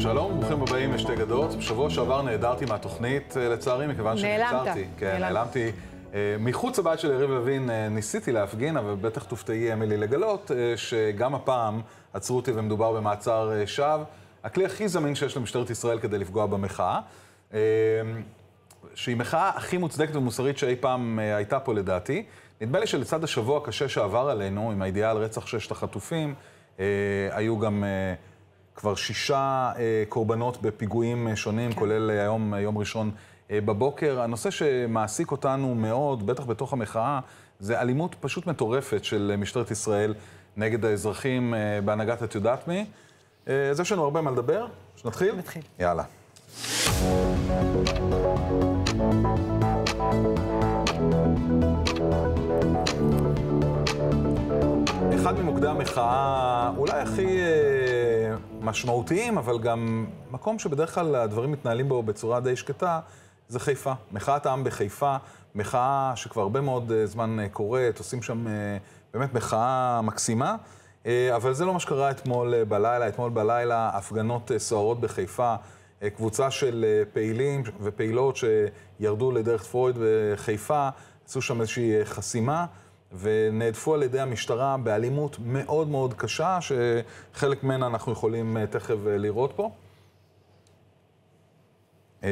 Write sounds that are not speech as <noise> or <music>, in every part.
שלום, ברוכים הבאים לשתי גדות. בשבוע שעבר נעדרתי מהתוכנית, אה, לצערי, מכיוון שנעצרתי. נעלמת. כן, נעלמתי. אה, מחוץ לבית של יריב לוין אה, ניסיתי להפגין, אבל בטח תופתעי, אמילי, לגלות שגם הפעם עצרו אותי ומדובר במעצר שווא. הכלי הכי זמין שיש למשטרת ישראל כדי לפגוע במחאה. שהיא מחאה הכי מוצדקת ומוסרית שאי פעם אה, הייתה פה לדעתי. נדמה לי שלצד השבוע הקשה שעבר עלינו, עם הידיעה על רצח ששת החטופים, אה, היו גם אה, כבר שישה אה, קורבנות בפיגועים אה, שונים, כן. כולל אה, היום, אה, יום ראשון אה, בבוקר. הנושא שמעסיק אותנו מאוד, בטח בתוך המחאה, זה אלימות פשוט מטורפת של אה, משטרת ישראל נגד האזרחים אה, בהנהגת את יודעת מי. אה, אז יש לנו הרבה מה לדבר, שנתחיל? נתחיל. יאללה. מוקדי המחאה אולי הכי אה, משמעותיים, אבל גם מקום שבדרך כלל הדברים מתנהלים בו בצורה די שקטה, זה חיפה. מחאת העם בחיפה, מחאה שכבר הרבה מאוד אה, זמן אה, קורית, עושים שם אה, באמת מחאה מקסימה, אה, אבל זה לא מה שקרה אתמול אה, בלילה. אתמול בלילה הפגנות אה, סוערות בחיפה. אה, קבוצה של אה, פעילים ופעילות שירדו לדרך פרויד בחיפה, עשו שם איזושהי אה, חסימה. ונהדפו על ידי המשטרה באלימות מאוד מאוד קשה, שחלק ממנה אנחנו יכולים אה, תכף אה, לראות פה. אמ,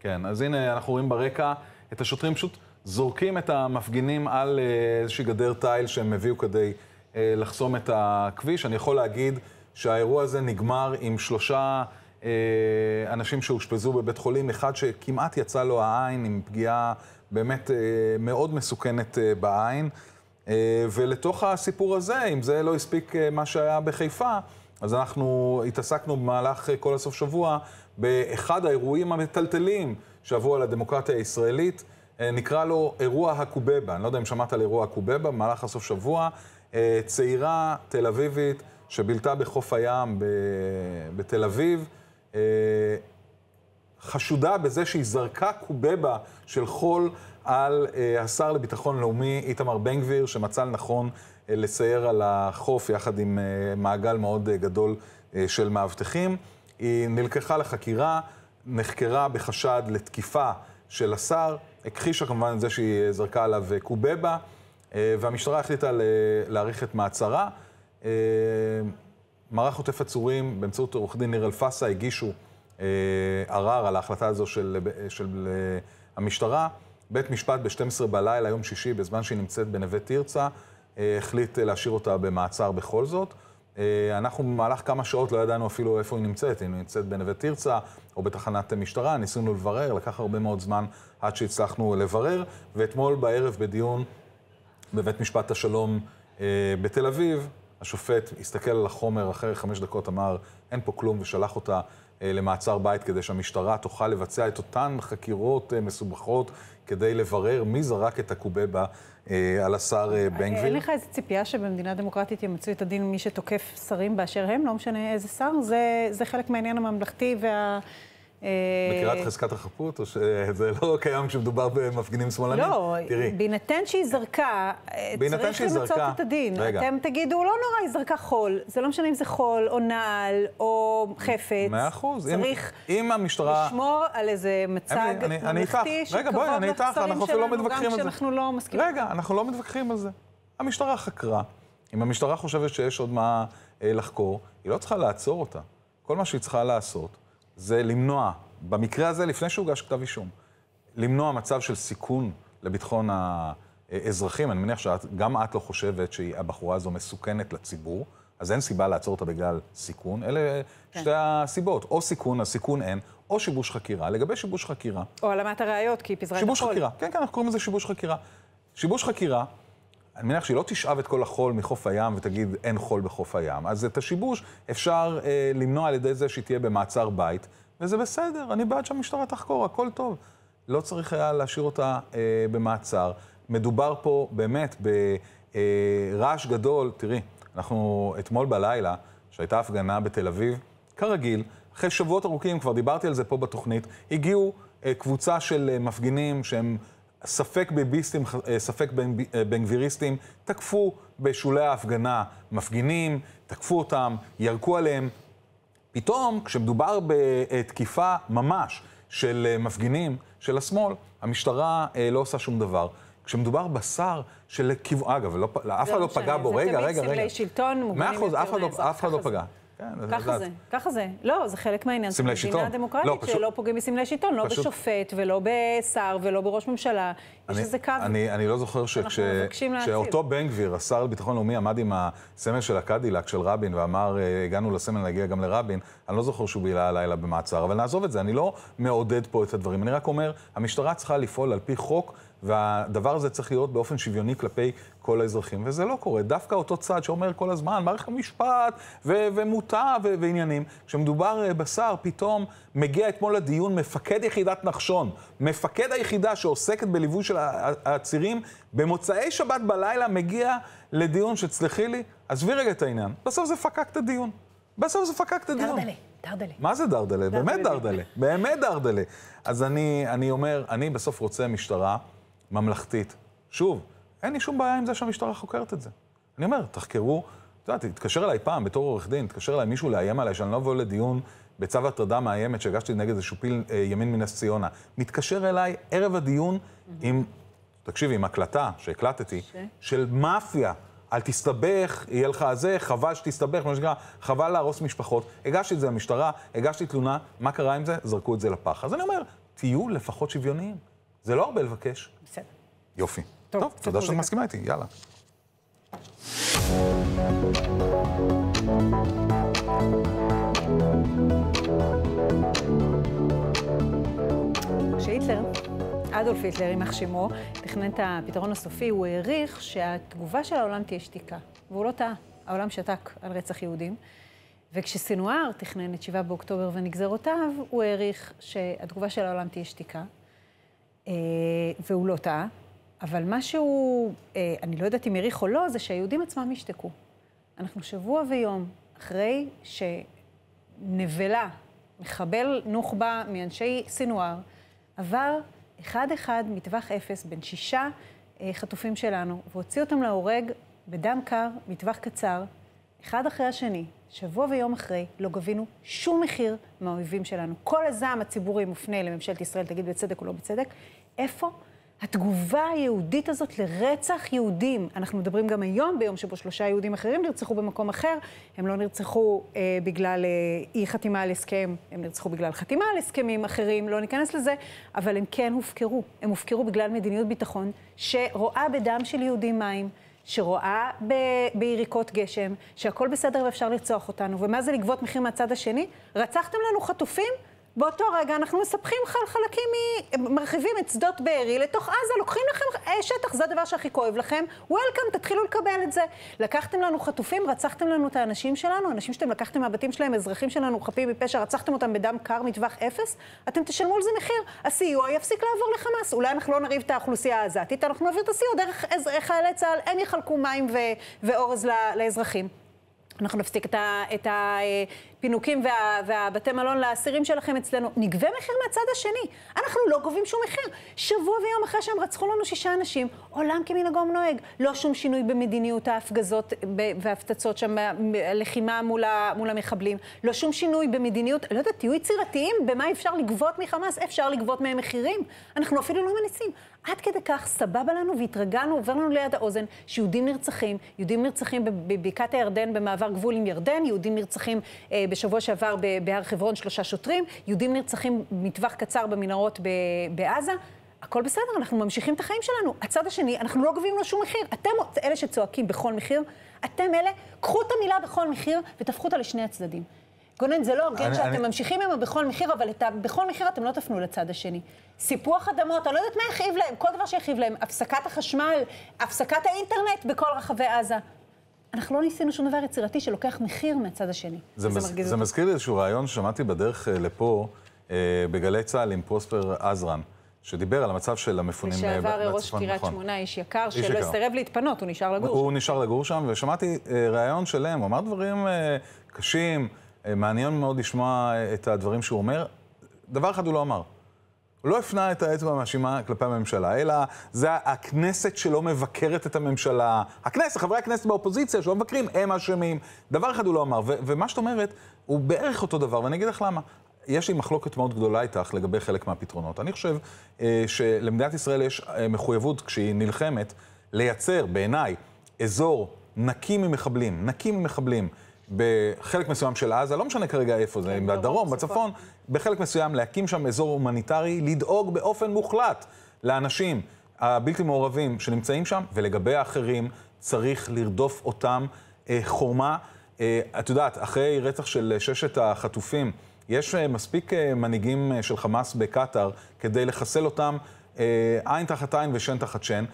כן, אז הנה אנחנו רואים ברקע את השוטרים פשוט זורקים את המפגינים על אה, איזושהי גדר תיל שהם הביאו כדי לחסום את הכביש. אני יכול להגיד שהאירוע הזה נגמר עם שלושה... אה, אנשים שאושפזו בבית חולים, אחד שכמעט יצא לו העין עם פגיעה באמת אה, מאוד מסוכנת אה, בעין. ולתוך הסיפור הזה, אם זה לא הספיק מה שהיה בחיפה, אז אנחנו התעסקנו במהלך כל הסוף שבוע באחד האירועים המטלטלים שעברו על הדמוקרטיה הישראלית, נקרא לו אירוע הקובבה. אני לא יודע אם שמעת על אירוע הקובבה, במהלך הסוף שבוע, צעירה תל אביבית שבילתה בחוף הים בתל אביב. אה, חשודה בזה שהיא זרקה קובבה של חול על אה, השר לביטחון לאומי איתמר בן גביר, שמצא לנכון אה, לסייר על החוף יחד עם מעגל מאוד גדול של מאבטחים. היא נלקחה לחקירה, נחקרה בחשד לתקיפה של השר, הכחישה כמובן את זה שהיא זרקה עליו קובבה, והמשטרה החליטה להאריך את מעצרה. מערך עוטף עצורים, באמצעות עורך דין ניר אלפסה, הגישו אה, ערר על ההחלטה הזו של, של אה, של אה, המשטרה. בית משפט ב-12 בלילה, יום שישי, בזמן שהיא נמצאת בנווה תרצה, אה, החליט אה, להשאיר אותה במעצר בכל זאת. אה, אנחנו במהלך כמה שעות לא ידענו אפילו איפה היא נמצאת, היא נמצאת בנווה תרצה או בתחנת משטרה, ניסינו לברר, לקח הרבה מאוד זמן עד שהצלחנו לברר, ואתמול בערב בדיון בבית משפט השלום אה, בתל אביב, השופט הסתכל על החומר אחרי חמש דקות, אמר, אין פה כלום, ושלח אותה אה, למעצר בית כדי שהמשטרה תוכל לבצע את אותן חקירות אה, מסובכות כדי לברר מי זרק את הקובבה אה, על השר אה, אה, בן גביר. אין לך איזו ציפייה שבמדינה דמוקרטית ימצאו את הדין מי שתוקף שרים באשר הם, לא משנה איזה שר? זה, זה חלק מהעניין הממלכתי וה... מכירה את אה, חזקת החפות, או שזה לא קיים כשמדובר במפגינים שמאלנים? לא, תראי. בהינתן שהיא זרקה, אה, צריך למצות את הדין. רגע. אתם תגידו, לא נורא, היא זרקה חול. זה לא משנה אם זה חול, או נעל, או חפץ. מאה אחוז. צריך אם, אם המשטרה... לשמור על איזה מצג ממלכתי של כבוד לחסרים שלנו, גם כשאנחנו לא מסכימים. רגע, אנחנו לא מתווכחים על זה. המשטרה חקרה. אם המשטרה חושבת שיש עוד מה אה, לחקור, היא לא צריכה לעצור אותה. כל מה שהיא צריכה לעשות זה למנוע, במקרה הזה, לפני שהוגש כתב אישום, למנוע מצב של סיכון לביטחון האזרחים. אני מניח שגם את לא חושבת שהבחורה הזו מסוכנת לציבור, אז אין סיבה לעצור אותה בגלל סיכון. אלה כן. שתי הסיבות. או סיכון, אז סיכון אין, או שיבוש חקירה. לגבי שיבוש חקירה... או העלמת הראיות, כי היא פיזרה את הכול. שיבוש חקירה. כן, כן, אנחנו קוראים לזה שיבוש חקירה. שיבוש חקירה אני מניח שהיא לא תשאב את כל החול מחוף הים ותגיד אין חול בחוף הים. אז את השיבוש אפשר אה, למנוע על ידי זה שהיא תהיה במעצר בית, וזה בסדר, אני בעד שהמשטרה תחקור, הכל טוב. לא צריך היה להשאיר אותה אה, במעצר. מדובר פה באמת ברעש אה, גדול. תראי, אנחנו אתמול בלילה, שהייתה הפגנה בתל אביב, כרגיל, אחרי שבועות ארוכים, כבר דיברתי על זה פה בתוכנית, הגיעו אה, קבוצה של אה, מפגינים שהם... ספק ביביסטים, אה, ספק בן אה, גביריסטים, תקפו בשולי ההפגנה מפגינים, תקפו אותם, ירקו עליהם. פתאום, כשמדובר בתקיפה ממש של אה, מפגינים, של השמאל, המשטרה לא עושה שום דבר. כשמדובר בשר של כיוון, אגב, לא, אף אחד לא פגע בו, רגע, רגע, רגע. זה תמיד סמלי שלטון, מובנים יותר מאזרח. מאה אחוז, אף אחד לא פגע. כן, ככה זה, זה, ככה זה. לא, זה חלק מהעניין. סמלי שלטון. מדינה לא, דמוקרטית לא, פשוט, שלא פוגעים בסמלי שלטון, לא פשוט... בשופט ולא בשר ולא בראש ממשלה. אני, יש איזה קו. אני, אני לא זוכר שכשאותו בן גביר, השר לביטחון לאומי, עמד עם הסמל של הקדילק של רבין ואמר, אה, הגענו לסמל, נגיע גם לרבין, אני לא זוכר שהוא בילה הלילה במעצר, אבל נעזוב את זה, אני לא מעודד פה את הדברים. אני רק אומר, המשטרה צריכה לפעול על פי חוק. והדבר הזה צריך להיות באופן שוויוני כלפי כל האזרחים, וזה לא קורה. דווקא אותו צד שאומר כל הזמן, מערכת המשפט ו- ומוטה ו- ועניינים, כשמדובר אה, בשר, פתאום מגיע אתמול לדיון מפקד יחידת נחשון, מפקד היחידה שעוסקת בליווי של העצירים, במוצאי שבת בלילה מגיע לדיון שצלחי לי, עזבי רגע את העניין, בסוף זה פקק את הדיון. בסוף זה פקק את הדיון. דרדלה, דרדלה. מה זה דרדלה? באמת דרדלה. באמת דרדלה. אז אני, אני אומר, אני בסוף רוצה משטרה. ממלכתית. שוב, אין לי שום בעיה עם זה שהמשטרה חוקרת את זה. אני אומר, תחקרו, את יודעת, תתקשר אליי פעם בתור עורך דין, תתקשר אליי מישהו לאיים עליי שאני לא אבוא לדיון בצו הטרדה מאיימת שהגשתי נגד איזשהו פיל אה, ימין מנס ציונה. מתקשר אליי ערב הדיון עם, תקשיבי, עם הקלטה שהקלטתי, ש... של מאפיה. אל תסתבך, יהיה לך זה, חבל שתסתבך, מה שנקרא, חבל להרוס משפחות. הגשתי את זה למשטרה, הגשתי תלונה, מה קרה עם זה? זרקו את זה לפח. אז אני אומר, תהיו לפחות שוויוניים. זה לא הרבה לבקש. בסדר. יופי. טוב, טוב תודה שאת מסכימה איתי, יאללה. שהיטלר, אדולף היטלר, יימח שמו, תכנן את הפתרון הסופי, הוא העריך שהתגובה של העולם תהיה שתיקה. והוא לא טעה, העולם שתק על רצח יהודים. וכשסנוואר תכנן את שבעה באוקטובר ונגזרותיו, הוא העריך שהתגובה של העולם תהיה שתיקה, אה, והוא לא טעה, אבל מה שהוא, אה, אני לא יודעת אם העריך או לא, זה שהיהודים עצמם השתקו. אנחנו שבוע ויום אחרי שנבלה, מחבל נוח'בה מאנשי סנוואר, עבר אחד-אחד מטווח אפס בין שישה אה, חטופים שלנו, והוציא אותם להורג בדם קר, מטווח קצר, אחד אחרי השני, שבוע ויום אחרי, לא גבינו שום מחיר מהאויבים שלנו. כל הזעם הציבורי מופנה לממשלת ישראל, תגיד בצדק או לא בצדק, איפה התגובה היהודית הזאת לרצח יהודים? אנחנו מדברים גם היום, ביום שבו שלושה יהודים אחרים נרצחו במקום אחר. הם לא נרצחו אה, בגלל אה, אי-חתימה על הסכם, הם נרצחו בגלל חתימה על הסכמים אחרים, לא ניכנס לזה, אבל הם כן הופקרו. הם הופקרו בגלל מדיניות ביטחון שרואה בדם של יהודים מים. שרואה ב- ביריקות גשם, שהכל בסדר ואפשר לרצוח אותנו, ומה זה לגבות מחיר מהצד השני? רצחתם לנו חטופים? באותו רגע אנחנו מספחים חלקים, מ... מרחיבים את שדות בארי לתוך עזה, לוקחים לכם אה, שטח, זה הדבר שהכי כואב לכם, וולקאם, תתחילו לקבל את זה. לקחתם לנו חטופים, רצחתם לנו את האנשים שלנו, אנשים שאתם לקחתם מהבתים שלהם, אזרחים שלנו, חפים מפשע, רצחתם אותם בדם קר מטווח אפס, אתם תשלמו על זה מחיר. הסיוע e יפסיק לעבור לחמאס. אולי אנחנו לא נריב את האוכלוסייה העזתית, אנחנו נעביר את הסיוע e דרך אז... חיילי צה"ל, הם יחלקו מים ו- ואורז ל... לאזרחים. אנחנו נפסיק את, ה, את ה... אה, הפינוקים וה, והבתי מלון לאסירים שלכם אצלנו, נגבה מחיר מהצד השני. אנחנו לא גובים שום מחיר. שבוע ויום אחרי שהם רצחו לנו שישה אנשים, עולם כמנהגו נוהג. לא שום שינוי במדיניות ההפגזות וההפצצות שם, הלחימה מול, מול המחבלים. לא שום שינוי במדיניות, לא יודעת, תהיו יצירתיים במה אפשר לגבות מחמאס, אפשר לגבות מהם מחירים. אנחנו אפילו לא מנסים. עד כדי כך סבבה לנו והתרגלנו, עובר לנו ליד האוזן, שיהודים נרצחים, יהודים נרצחים בבקעת הירדן במעבר גבול עם ירדן, יהודים נרצחים אה, ב- בשבוע שעבר בהר חברון שלושה שוטרים, יהודים נרצחים מטווח קצר במנהרות בעזה. הכל בסדר, אנחנו ממשיכים את החיים שלנו. הצד השני, אנחנו לא גובים לו שום מחיר. אתם אלה שצועקים בכל מחיר, אתם אלה, קחו את המילה בכל מחיר ותהפכו אותה לשני הצדדים. גונן, זה לא הוגן שאתם אני... ממשיכים עם הבכל מחיר, אבל את הבכל מחיר אתם לא תפנו לצד השני. סיפוח אדמות, אני לא יודעת מה יכאיב להם, כל דבר שיכאיב להם, הפסקת החשמל, הפסקת האינטרנט בכל רחבי עזה. אנחנו לא ניסינו שום דבר יצירתי שלוקח מחיר מהצד השני. זה, מז... זה מזכיר לי איזשהו רעיון ששמעתי בדרך אה, לפה, אה, בגלי צה"ל עם פרוספר עזרן. שדיבר על המצב של המפונים אה, בצפון, לשעבר ראש קריית שמונה, איש יקר, איש שלא הסרב להתפנות, הוא נשאר לגור הוא שם. הוא נשאר לגור שם, ושמעתי אה, ראיון שלם, הוא אמר דברים אה, קשים, אה, מעניין מאוד לשמוע אה, את הדברים שהוא אומר. דבר אחד הוא לא אמר, הוא לא הפנה את האצבע המאשימה כלפי הממשלה, אלא זה הכנסת שלא מבקרת את הממשלה. הכנסת, חברי הכנסת באופוזיציה שלא מבקרים, הם אשמים. דבר אחד הוא לא אמר, ומה שאת אומרת הוא בערך אותו דבר, ואני אגיד לך למה. יש לי מחלוקת מאוד גדולה איתך לגבי חלק מהפתרונות. אני חושב אה, שלמדינת ישראל יש אה, מחויבות, כשהיא נלחמת, לייצר, בעיניי, אזור נקי ממחבלים, נקי ממחבלים, בחלק מסוים של עזה, לא משנה כרגע איפה זה, אם כן, בדרום, בצפון, בחלק מסוים להקים שם אזור הומניטרי, לדאוג באופן מוחלט לאנשים הבלתי מעורבים שנמצאים שם, ולגבי האחרים צריך לרדוף אותם אה, חורמה. אה, את יודעת, אחרי רצח של ששת החטופים, יש אה, מספיק אה, מנהיגים אה, של חמאס בקטאר כדי לחסל אותם אה, עין תחת עין ושן תחת שן.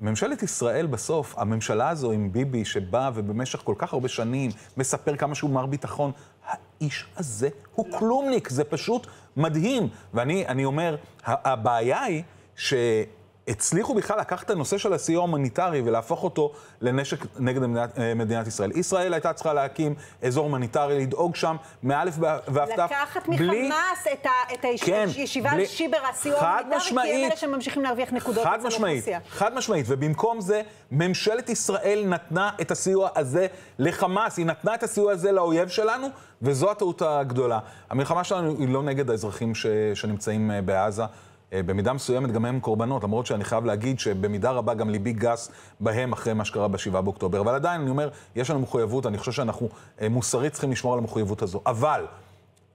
ממשלת ישראל בסוף, הממשלה הזו עם ביבי, שבא ובמשך כל כך הרבה שנים מספר כמה שהוא מר ביטחון, האיש הזה הוא כלומניק, זה פשוט מדהים. ואני אומר, הבעיה היא ש... הצליחו בכלל לקחת את הנושא של הסיוע ההומניטרי ולהפוך אותו לנשק נגד מדינת, אה, מדינת ישראל. ישראל הייתה צריכה להקים אזור הומניטרי, לדאוג שם מאלף ואף תף. לקחת מחמאס את, ה, את הישיבה כן, ישיבת בלי... שיבר הסיוע ההומניטרי, משמעית, כי הם אלה שממשיכים להרוויח נקודות אצל האוכלוסייה. חד משמעית, ובמקום זה, ממשלת ישראל נתנה את הסיוע הזה לחמאס, היא נתנה את הסיוע הזה לאויב שלנו, וזו הטעות הגדולה. המלחמה שלנו היא לא נגד האזרחים ש... שנמצאים אה, בעזה. אה, במידה מסוימת גם הם קורבנות, למרות שאני חייב להגיד שבמידה רבה גם ליבי גס בהם אחרי מה שקרה ב-7 באוקטובר. אבל עדיין, אני אומר, יש לנו מחויבות, אני חושב שאנחנו אה, מוסרית צריכים לשמור על המחויבות הזו. אבל,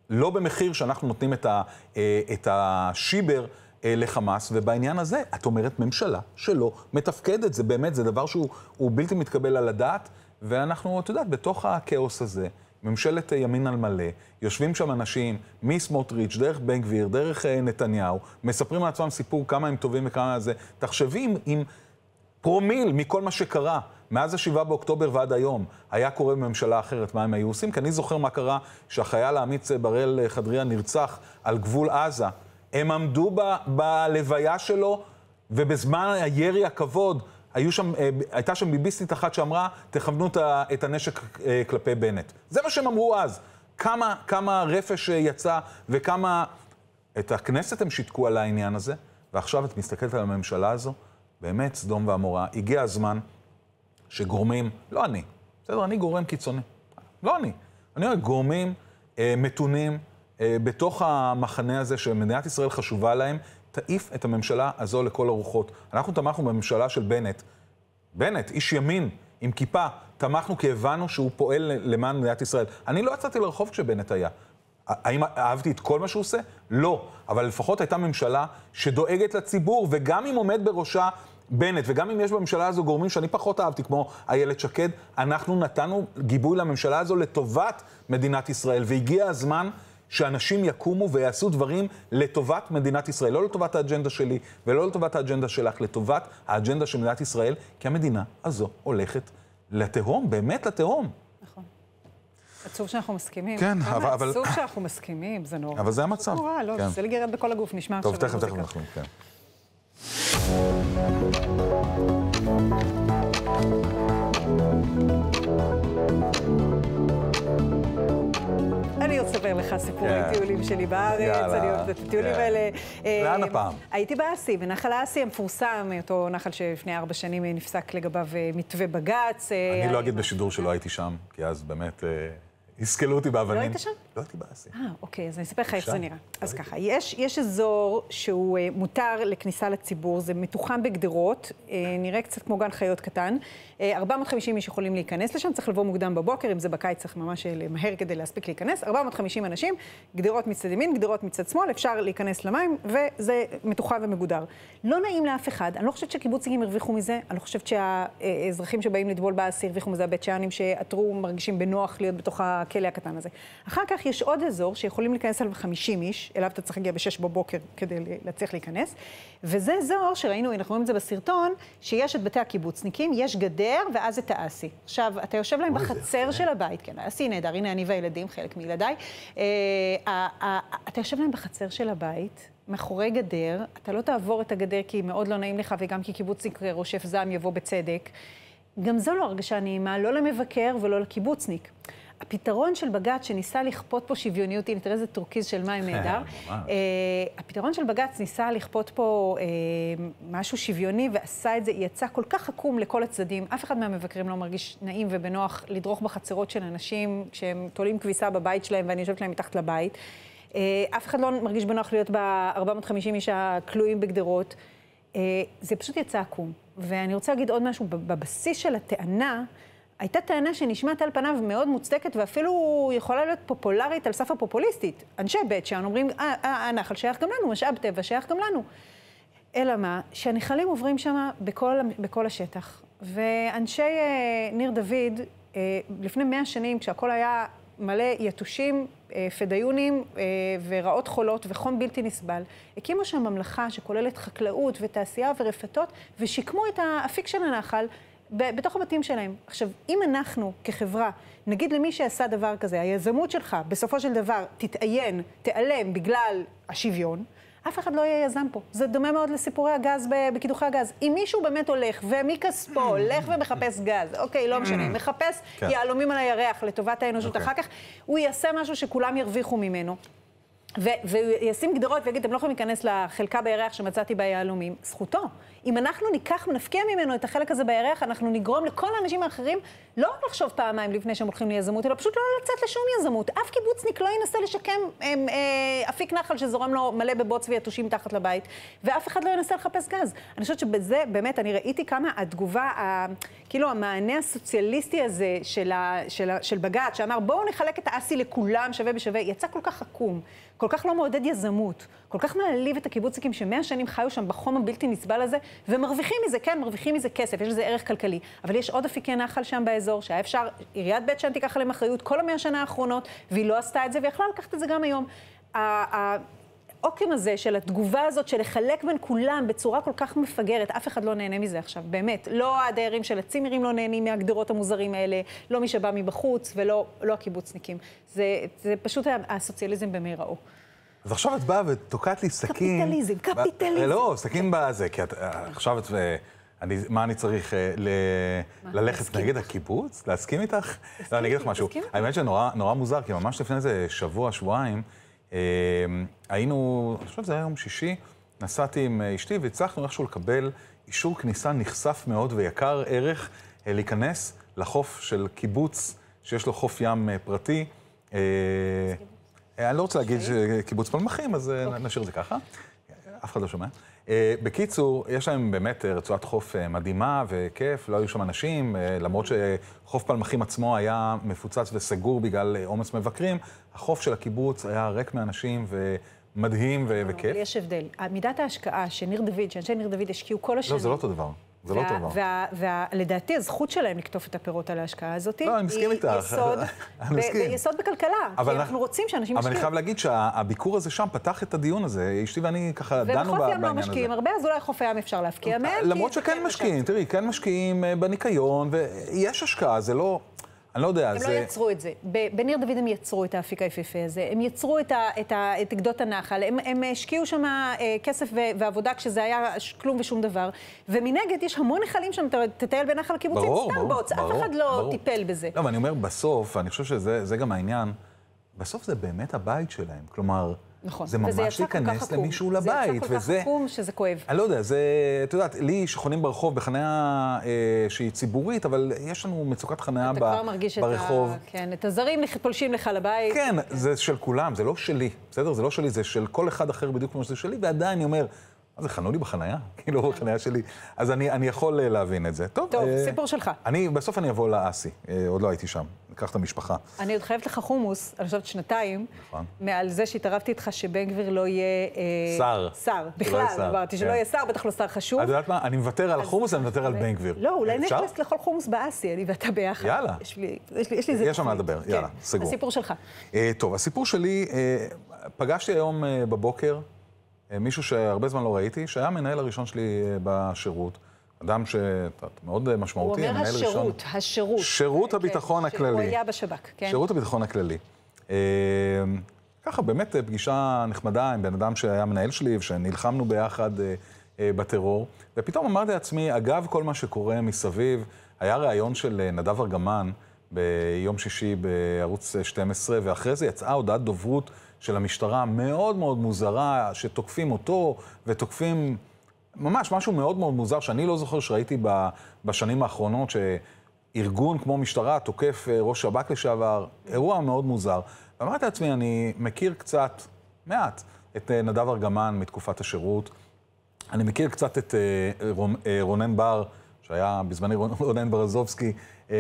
לא במחיר שאנחנו נותנים את, ה, אה, את השיבר לחמאס, ובעניין הזה את אומרת ממשלה שלא מתפקדת. זה באמת, זה דבר שהוא בלתי מתקבל על הדעת, ואנחנו, את יודעת, בתוך הכאוס הזה, ממשלת אה, ימין על מלא, יושבים שם אנשים מסמוטריץ', דרך בן גביר, דרך אה, נתניהו, מספרים לעצמם סיפור כמה הם טובים וכמה זה. תחשבי אם, פרומיל מכל מה שקרה מאז השבעה באוקטובר ועד היום היה קורה בממשלה אחרת, מה הם היו עושים? כי אני זוכר מה קרה שהחייל האמיץ אה, בראל חדריה נרצח על גבול עזה. הם עמדו ב- בלוויה שלו, ובזמן הירי הכבוד היו שם, אה, הייתה שם ביביסטית אחת שאמרה, תכוונו את הנשק אה, כלפי בנט. זה מה שהם אמרו אז. כמה, כמה רפש אה, יצא וכמה... את הכנסת הם שיתקו על העניין הזה, ועכשיו את מסתכלת על הממשלה הזו, באמת סדום ועמורה. הגיע הזמן שגורמים, לא אני, בסדר, אני גורם קיצוני. לא אני. אני אומר, גורמים אה, מתונים אה, בתוך המחנה הזה שמדינת ישראל חשובה להם, תעיף את הממשלה הזו לכל הרוחות. אנחנו תמכנו בממשלה של בנט. בנט, איש ימין, עם כיפה, תמכנו כי הבנו שהוא פועל למען מדינת ישראל. אני לא יצאתי לרחוב כשבנט היה. האם אהבתי את כל מה שהוא עושה? לא. אבל לפחות הייתה ממשלה שדואגת לציבור, וגם אם עומד בראשה בנט, וגם אם יש בממשלה הזו גורמים שאני פחות אהבתי, כמו איילת שקד, אנחנו נתנו גיבוי לממשלה הזו לטובת מדינת ישראל, והגיע הזמן שאנשים יקומו ויעשו דברים לטובת מדינת ישראל, לא לטובת האג'נדה שלי ולא לטובת האג'נדה שלך, לטובת האג'נדה של מדינת ישראל, כי המדינה הזו הולכת לתהום, באמת לתהום. נכון. עצוב שאנחנו מסכימים. כן, אבל... עצוב אבל... שאנחנו מסכימים, זה נורא. אבל זה המצב. זה נורא, לא, כן. זה לגרד בכל הגוף, נשמע טוב, עכשיו... טוב, תכף, תכף אנחנו, כן. לספר לך סיפורי כן. טיולים שלי בארץ, אני אוהבת את הטיולים כן. האלה. לאן אה, הפעם? הייתי באסי, בנחל האסי המפורסם, אותו נחל שלפני ארבע שנים נפסק לגביו אה, מתווה בג"ץ. אה, אני לא אגיד בשידור שלא הייתי שם, כי אז באמת הסכלו אותי לא באבנים. לא היית שם? לא הייתי באסי. אה, אוקיי, אז אני אספר לך איך זה נראה. אז ככה, יש, יש אזור שהוא אה, מותר לכניסה לציבור, זה מתוחם בגדרות, אה, נראה קצת כמו גן חיות קטן. אה, 450 איש יכולים להיכנס לשם, צריך לבוא מוקדם בבוקר, אם זה בקיץ צריך ממש אה, למהר כדי להספיק להיכנס. 450 אנשים, גדרות מצד ימין, גדרות מצד שמאל, אפשר להיכנס למים, וזה מתוחם ומגודר. לא נעים לאף אחד, אני לא חושבת שקיבוצניקים הרוויחו מזה, אני לא חושבת שהאזרחים שבאים לטבול באסי הרוויחו מזה, הבית שאנים שעתרו מרגישים בנוח להיות בתוך הכלא הקטן הזה. אחר כך יש עוד אזור שיכולים להיכנס אליו 50 איש, אליו אתה צריך להגיע ב-6 בבוקר כדי להצליח להיכנס, וזה אזור שראינו, אנחנו רואים את זה בסרטון, שיש את בתי הקיבוצניקים, יש גדר ואז את האסי. עכשיו, אתה יושב להם בחצר של הבית, כן, האסי נהדר, הנה אני והילדים, חלק מילדיי. אה, אתה יושב להם בחצר של הבית, מאחורי גדר, אתה לא תעבור את הגדר כי מאוד לא נעים לך, וגם כי קיבוצניק רושף זעם יבוא בצדק. גם זו לא הרגשה נעימה, לא למבקר ולא לקיבוצניק. הפתרון של בג"ץ שניסה לכפות פה שוויוניות, הנה תראה איזה טורקיז של מים <laughs> נהדר, אה, הפתרון של בג"ץ ניסה לכפות פה אה, משהו שוויוני ועשה את זה, יצא כל כך עקום לכל הצדדים, אף אחד מהמבקרים לא מרגיש נעים ובנוח לדרוך בחצרות של אנשים כשהם תולים כביסה בבית שלהם ואני יושבת להם מתחת לבית. אה, אף אחד לא מרגיש בנוח להיות ב-450 איש הכלואים בגדרות. זה פשוט יצא עקום. ואני רוצה להגיד עוד משהו, בבסיס של הטענה, הייתה טענה שנשמעת על פניו מאוד מוצדקת ואפילו יכולה להיות פופולרית על סף הפופוליסטית. אנשי בית שאן אומרים, אה, אה, הנחל שייך גם לנו, משאב טבע שייך גם לנו. אלא מה? שהנחלים עוברים שם בכל, בכל השטח. ואנשי אה, ניר דוד, אה, לפני מאה שנים, כשהכול היה מלא יתושים, אה, פדאיונים אה, ורעות חולות וחום בלתי נסבל, הקימו שם ממלכה שכוללת חקלאות ותעשייה ורפתות, ושיקמו את האפיק של הנחל. בתוך הבתים שלהם. עכשיו, אם אנחנו כחברה נגיד למי שעשה דבר כזה, היזמות שלך בסופו של דבר תתעיין, תיעלם בגלל השוויון, אף אחד לא יהיה יזם פה. זה דומה מאוד לסיפורי הגז, בקידוחי הגז. אם מישהו באמת הולך ומכספו הולך ומחפש גז, אוקיי, לא משנה, מחפש כן. יהלומים על הירח לטובת האנושות, okay. אוקיי. אחר כך הוא יעשה משהו שכולם ירוויחו ממנו. וישים גדרות ויגיד, אתם לא יכולים להיכנס לחלקה בירח שמצאתי ביהלומים, זכותו. אם אנחנו ניקח, נפקיע ממנו את החלק הזה בירח, אנחנו נגרום לכל האנשים האחרים לא לחשוב פעמיים לפני שהם הולכים ליזמות, אלא פשוט לא לצאת לשום יזמות. אף קיבוצניק לא ינסה לשקם הם, אמ, אה, אפיק נחל שזורם לו מלא בבוץ ויתושים תחת לבית, ואף אחד לא ינסה לחפש גז. אני חושבת שבזה, באמת, אני ראיתי כמה התגובה, ה, כאילו המענה הסוציאליסטי הזה של, של, של בג"ץ, שאמר, בואו נחלק את האסי לכולם שווה בשווה, יצא כל כך עקום. כל כך לא מעודד יזמות, כל כך מעליב את הקיבוצניקים שמאה שנים חיו שם בחום הבלתי נסבל הזה, ומרוויחים מזה, כן, מרוויחים מזה כסף, יש לזה ערך כלכלי. אבל יש עוד אפיקי נחל שם באזור, שהיה אפשר, עיריית בית שאן תיקח עליהם אחריות כל המאה שנה האחרונות, והיא לא עשתה את זה, והיא יכלה לקחת את זה גם היום. העוקם הזה של התגובה הזאת של לחלק בין כולם בצורה כל כך מפגרת, אף אחד לא נהנה מזה עכשיו, באמת. לא הדיירים של הצימרים לא נהנים מהגדרות המוזרים האלה, לא מי שבא מבחוץ ולא לא הקיבוצניקים. זה, זה פשוט הסוציאליזם במיראו. אז עכשיו את באה ותוקעת לי סכין... קפיטליזם, קפיטליזם. לא, סכין בזה, כי את, אה, עכשיו את... אה, אני, מה אני צריך אה, ל, ללכת נגד הקיבוץ? להסכים איתך? לא, אני אגיד לך משהו. האמת שנורא מוזר, כי ממש לפני איזה שבוע, שבועיים, אמ, היינו, אני חושב שזה היה יום שישי, נסעתי עם אשתי והצלחנו איכשהו לקבל אישור כניסה נכסף מאוד ויקר ערך אה, להיכנס לחוף של קיבוץ, שיש לו חוף ים אה, פרטי. אה, אני לא רוצה להגיד קיבוץ פלמחים, אז אוקיי. נשאיר את זה ככה. אף אחד לא שומע. אה, בקיצור, יש להם באמת אה, רצועת חוף אה, מדהימה וכיף, לא היו שם אנשים, למרות שחוף פלמחים עצמו היה מפוצץ וסגור בגלל עומס מבקרים, החוף של הקיבוץ היה ריק מאנשים ו... מדהים ו- וכיף. אבל יש הבדל. מידת ההשקעה שניר דוד, שאנשי ניר דוד השקיעו כל השנים... לא, זה לא אותו דבר. זה לא טוב. לא. ולדעתי הזכות שלהם לקטוף את הפירות על ההשקעה הזאת, לא, היא יסוד, <laughs> ב, יסוד בכלכלה. אבל אנחנו רוצים שאנשים ישקיעו. אבל אני חייב להגיד שהביקור הזה שם פתח את הדיון הזה. אשתי ואני ככה דנו לא בעניין הזה. ובחוף ים לא משקיעים הרבה, אז אולי חוף הים אפשר להפקיע אה, מהם. למרות כן שכן משקיעים, תראי, כן משקיעים אה, בניקיון, ויש השקעה, זה לא... אני לא יודע, הם זה... הם לא יצרו את זה. בניר דוד הם יצרו את האפיק היפהפה הזה, הם יצרו את, ה, את, ה, את גדות הנחל, הם, הם השקיעו שם אה, כסף ו, ועבודה כשזה היה כלום ושום דבר, ומנגד יש המון נחלים שם, אתה תטייל בנחל קיבוצים, סתם ברור, בוץ, ברור, אף אחד לא ברור. טיפל בזה. לא, אבל אני אומר, בסוף, אני חושב שזה גם העניין, בסוף זה באמת הבית שלהם. כלומר... נכון. זה ממש להיכנס למישהו לבית, זה יצא כל וזה, כך עקום שזה כואב. אני לא יודע, זה... את יודעת, לי שחונים ברחוב בחניה אה, שהיא ציבורית, אבל יש לנו מצוקת חניה ברחוב. אתה כבר מרגיש ברחוב. את ה... כן, את הזרים פולשים לך לבית. כן, כן, זה של כולם, זה לא שלי, בסדר? זה לא שלי, זה של כל אחד אחר בדיוק כמו שזה שלי, ועדיין אני אומר... מה זה, חנו לי בחנייה, <laughs> כאילו כן. בחנייה שלי. אז אני, אני יכול אה, להבין את זה. טוב, טוב אה, סיפור שלך. אני, בסוף אני אבוא לאסי, אה, עוד לא הייתי שם. ניקח את המשפחה. אני עוד חייבת לך חומוס, אני חושבת שנתיים, נכון. מעל זה שהתערבתי איתך שבן גביר לא יהיה... אה, שר. שר, בכלל, אמרתי שלא כן. יהיה שר, בטח לא שר חשוב. את יודעת מה, אני מוותר על חומוס, אה, אני מוותר על אה, בן גביר. לא, אולי נכנס לאכול חומוס באסי, אני ואתה ביחד. יאללה. יש לי איזה... יש שם מה לדבר, כן. יאללה, סגור. הסיפור שלך. טוב, הסיפור שלי, פגשתי היום בבוקר מישהו שהרבה זמן לא ראיתי, שהיה המנהל הראשון שלי בשירות. אדם שמאוד משמעותי, מנהל ראשון. הוא אומר השירות, ראשון. השירות. שירות כן, הביטחון כן, הכללי. שהוא היה בשב"כ, כן. שירות הביטחון הכללי. אה, ככה, באמת אה, פגישה נחמדה עם בן אדם שהיה מנהל שלי, ושנלחמנו ביחד אה, אה, בטרור. ופתאום אמרתי לעצמי, אגב כל מה שקורה מסביב, היה ריאיון של אה, נדב ארגמן ביום שישי בערוץ 12, אה, ואחרי זה יצאה הודעת דוברות של המשטרה מאוד מאוד מוזרה, שתוקפים אותו ותוקפים... ממש משהו מאוד מאוד מוזר, שאני לא זוכר שראיתי ב, בשנים האחרונות, שארגון כמו משטרה תוקף אה, ראש שב"כ לשעבר, אירוע מאוד מוזר. ואמרתי לעצמי, אני מכיר קצת, מעט, את אה, נדב ארגמן מתקופת השירות. אני מכיר קצת את אה, רונן בר, שהיה בזמני <laughs> רונן ברזובסקי,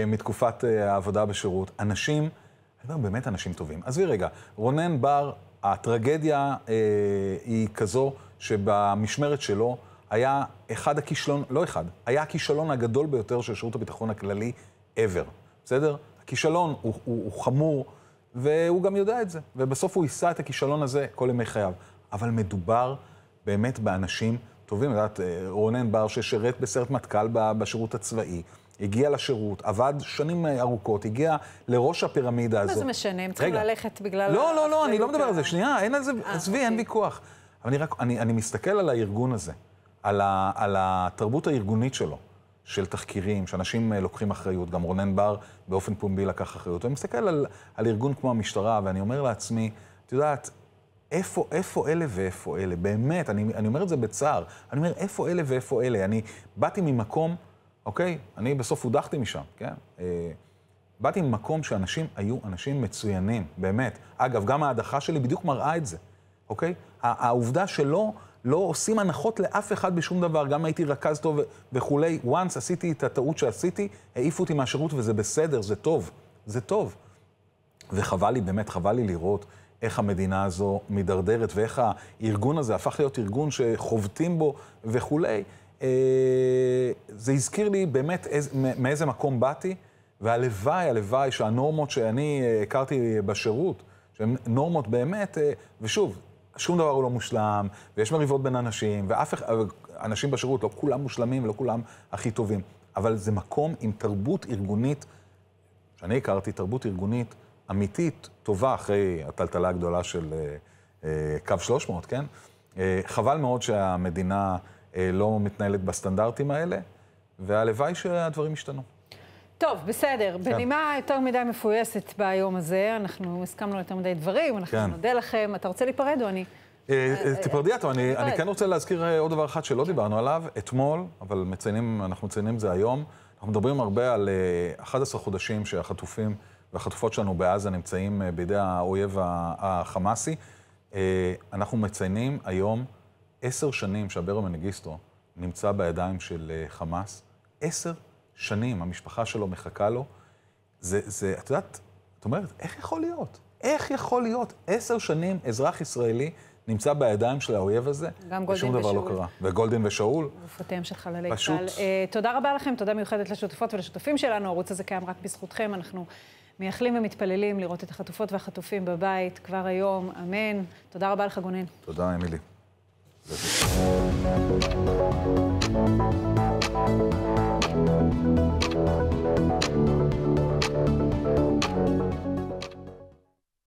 מתקופת העבודה בשירות. אנשים, אני אומר, באמת אנשים טובים. עזבי רגע, רונן בר, הטרגדיה היא כזו שבמשמרת שלו, היה אחד הכישלון, לא אחד, היה הכישלון הגדול ביותר של שירות הביטחון הכללי ever, בסדר? הכישלון הוא, הוא, הוא חמור, והוא גם יודע את זה, ובסוף הוא יישא את הכישלון הזה כל ימי חייו. אבל מדובר באמת באנשים טובים, את יודעת, אה, רונן בר ששירת בסרט מטכ"ל בשירות הצבאי. הגיע לשירות, עבד שנים אה, ארוכות, הגיע לראש הפירמידה הזאת. מה זה משנה? הם צריכים ללכת בגלל... לא, לא, לא, אני לא מדבר על זה. שנייה, אין על זה... עזבי, אה, אין אוקיי. ויכוח. אני רק, אני מסתכל על הארגון הזה. על, ה, על התרבות הארגונית שלו, של תחקירים, שאנשים אה, לוקחים אחריות, גם רונן בר באופן פומבי לקח אחריות. אני מסתכל על, על ארגון כמו המשטרה, ואני אומר לעצמי, את יודעת, איפה, איפה אלה ואיפה אלה? באמת, אני, אני אומר את זה בצער. אני אומר, איפה אלה ואיפה אלה? אני באתי ממקום, אוקיי, אני בסוף הודחתי משם, כן? אה, באתי ממקום שאנשים היו אנשים מצוינים, באמת. אגב, גם ההדחה שלי בדיוק מראה את זה, אוקיי? העובדה שלא לא עושים הנחות לאף אחד בשום דבר, גם הייתי רכז טוב וכולי. once עשיתי את הטעות שעשיתי, העיפו אותי מהשירות וזה בסדר, זה טוב, זה טוב. וחבל לי, באמת חבל לי לראות איך המדינה הזו מידרדרת ואיך הארגון הזה הפך להיות ארגון שחובטים בו וכולי. אה, זה הזכיר לי באמת איז, מאיזה מקום באתי, והלוואי, הלוואי שהנורמות שאני אה, הכרתי בשירות, שהן נורמות באמת, אה, ושוב, שום דבר הוא לא מושלם, ויש מריבות בין אנשים, ואף אחד, אנשים בשירות, לא כולם מושלמים ולא כולם הכי טובים. אבל זה מקום עם תרבות ארגונית, שאני הכרתי, תרבות ארגונית אמיתית, טובה, אחרי הטלטלה הגדולה של אה, אה, קו 300, כן? אה, חבל מאוד שהמדינה אה, לא מתנהלת בסטנדרטים האלה, והלוואי שהדברים ישתנו. טוב, בסדר. כן. בנימה יותר מדי מפויסת ביום הזה, אנחנו הסכמנו יותר מדי דברים, אנחנו כן. נודה לכם. אתה רוצה להיפרד או אני? אה, אה, תיפרדי אתה, אני כן רוצה להזכיר אה, עוד דבר אחד שלא כן. דיברנו עליו, אתמול, אבל מציינים, אנחנו מציינים את זה היום, אנחנו מדברים הרבה על 11 חודשים שהחטופים והחטופות שלנו בעזה נמצאים בידי האויב החמאסי. אנחנו מציינים היום עשר שנים שהברה מנגיסטו נמצא בידיים של חמאס. עשר שנים, המשפחה שלו מחכה לו. זה, זה, את יודעת, את אומרת, איך יכול להיות? איך יכול להיות? עשר שנים אזרח ישראלי נמצא בידיים של האויב הזה, גם ושום דבר לא ושאול. לא קרה. וגולדין ושאול. גופותיהם של חללי צה"ל. פשוט... Uh, תודה רבה לכם, תודה מיוחדת לשותפות ולשותפים שלנו. הערוץ הזה קיים רק בזכותכם. אנחנו מייחלים ומתפללים לראות את החטופות והחטופים בבית כבר היום, אמן. תודה רבה לך, גונן. תודה, אמילי. Thank you.